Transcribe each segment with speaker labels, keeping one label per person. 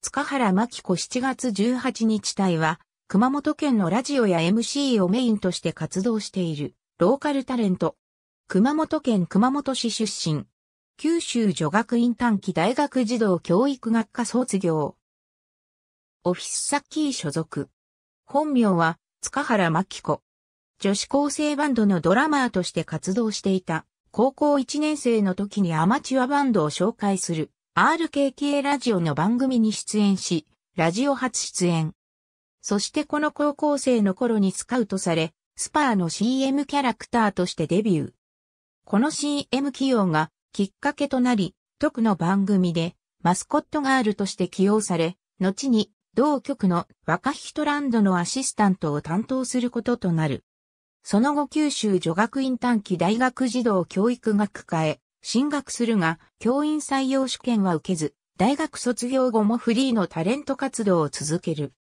Speaker 1: 塚原真紀子7月18日隊は、熊本県のラジオや MC をメインとして活動している、ローカルタレント。熊本県熊本市出身。九州女学院短期大学児童教育学科卒業。オフィスサッキー所属。本名は、塚原真紀子。女子高生バンドのドラマーとして活動していた。高校1年生の時にアマチュアバンドを紹介する RKK ラジオの番組に出演し、ラジオ初出演。そしてこの高校生の頃にスカウトされ、スパーの CM キャラクターとしてデビュー。この CM 起用がきっかけとなり、特の番組でマスコットガールとして起用され、後に同局の若人ランドのアシスタントを担当することとなる。その後九州女学院短期大学児童教育学科へ進学するが、教員採用試験は受けず、大学卒業後もフリーのタレント活動を続ける。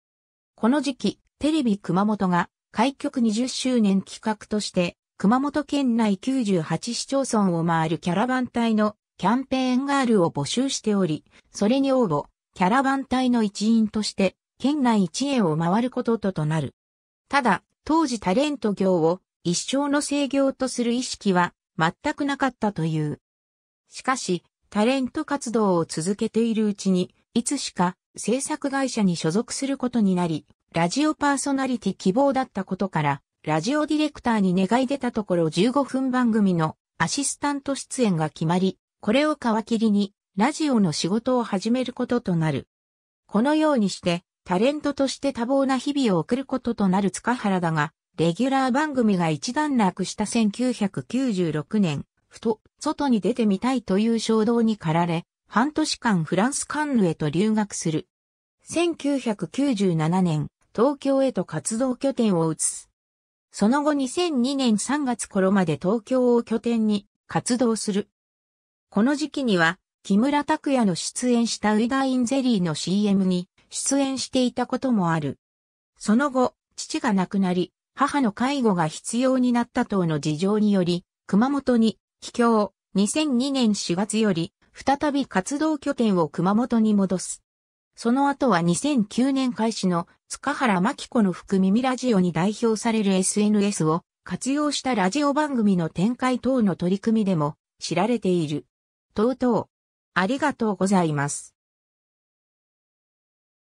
Speaker 1: この時期、テレビ熊本が開局20周年企画として、熊本県内98市町村を回るキャラバン隊のキャンペーンガールを募集しており、それに応募、キャラバン隊の一員として、県内一円を回ることととなる。ただ、当時タレント業を一生の制業とする意識は全くなかったという。しかし、タレント活動を続けているうちに、いつしか制作会社に所属することになり、ラジオパーソナリティ希望だったことから、ラジオディレクターに願い出たところ15分番組のアシスタント出演が決まり、これを皮切りに、ラジオの仕事を始めることとなる。このようにして、タレントとして多忙な日々を送ることとなる塚原だが、レギュラー番組が一段落した1996年、ふと外に出てみたいという衝動に駆られ、半年間フランスカンヌへと留学する。1997年、東京へと活動拠点を移す。その後2002年3月頃まで東京を拠点に活動する。この時期には、木村拓哉の出演したウィダインゼリーの CM に出演していたこともある。その後、父が亡くなり、母の介護が必要になった等の事情により、熊本に帰郷、2002年4月より、再び活動拠点を熊本に戻す。その後は2009年開始の塚原真紀子の福耳ラジオに代表される SNS を活用したラジオ番組の展開等の取り組みでも知られている。とうとう。ありがとうございます。